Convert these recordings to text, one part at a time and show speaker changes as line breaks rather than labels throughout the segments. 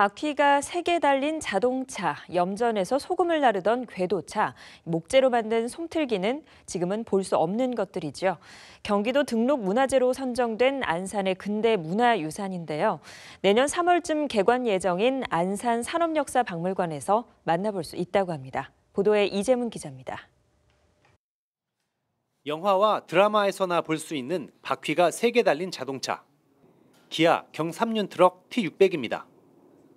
바퀴가 3개 달린 자동차, 염전에서 소금을 나르던 궤도차, 목재로 만든 솜틀기는 지금은 볼 수 없는 것들이죠. 경기도 등록 문화재로 선정된 안산의 근대 문화유산인데요. 내년 3월쯤 개관 예정인 안산 산업역사 박물관에서 만나볼 수 있다고 합니다. 보도에 이재문 기자입니다.
영화와 드라마에서나 볼 수 있는 바퀴가 3개 달린 자동차. 기아 경 3륜 트럭 T600입니다.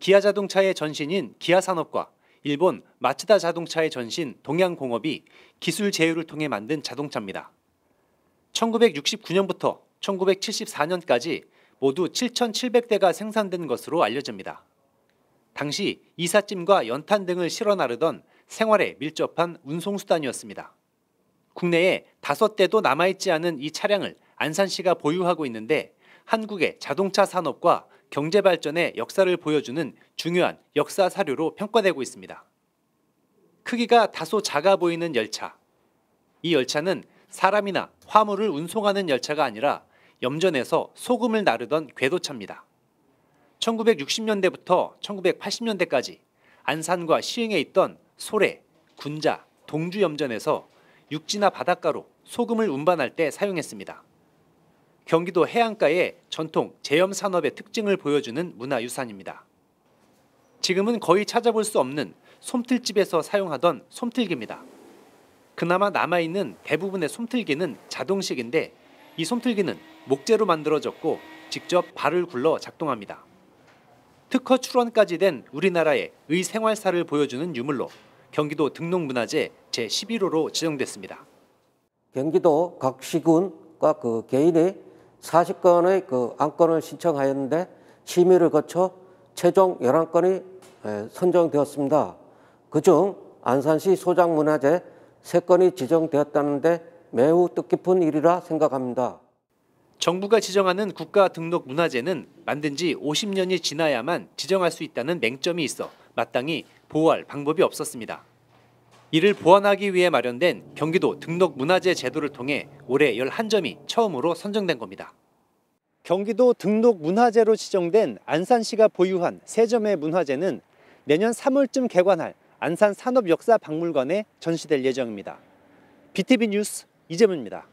기아 자동차의 전신인 기아 산업과 일본 마츠다 자동차의 전신 동양공업이 기술 제휴를 통해 만든 자동차입니다. 1969년부터 1974년까지 모두 7,700대가 생산된 것으로 알려집니다. 당시 이삿짐과 연탄 등을 실어 나르던 생활에 밀접한 운송수단이었습니다. 국내에 다섯 대도 남아있지 않은 이 차량을 안산시가 보유하고 있는데 한국의 자동차 산업과 경제 발전의 역사를 보여주는 중요한 역사 사료로 평가되고 있습니다. 크기가 다소 작아 보이는 열차. 이 열차는 사람이나 화물을 운송하는 열차가 아니라 염전에서 소금을 나르던 궤도차입니다. 1960년대부터 1980년대까지 안산과 시흥에 있던 소래, 군자, 동주 염전에서 육지나 바닷가로 소금을 운반할 때 사용했습니다. 경기도 해안가의 전통 제염 산업의 특징을 보여주는 문화유산입니다. 지금은 거의 찾아볼 수 없는 솜틀집에서 사용하던 솜틀기입니다. 그나마 남아있는 대부분의 솜틀기는 자동식인데 이 솜틀기는 목재로 만들어졌고 직접 발을 굴러 작동합니다. 특허 출원까지 된 우리나라의 의생활사를 보여주는 유물로 경기도 등록문화재 제11호로 지정됐습니다.
경기도 각 시군과 그 개인의 사십 건의그 안건을 신청하였는데 심의를 거쳐 최종 열한 건이 선정되었습니다. 그중 안산시 소장문화재 세건이 지정되었다는데 매우 뜻깊은 일이라 생각합니다.
정부가 지정하는 국가 등록 문화재는 만든 지 50년이 지나야만 지정할 수 있다는 맹점이 있어 마땅히 보호할 방법이 없었습니다. 이를 보완하기 위해 마련된 경기도 등록 문화재 제도를 통해 올해 11점이 처음으로 선정된 겁니다. 경기도 등록 문화재로 지정된 안산시가 보유한 세점의 문화재는 내년 3월쯤 개관할 안산 산업역사박물관에 전시될 예정입니다. BTV 뉴스 이재문입니다.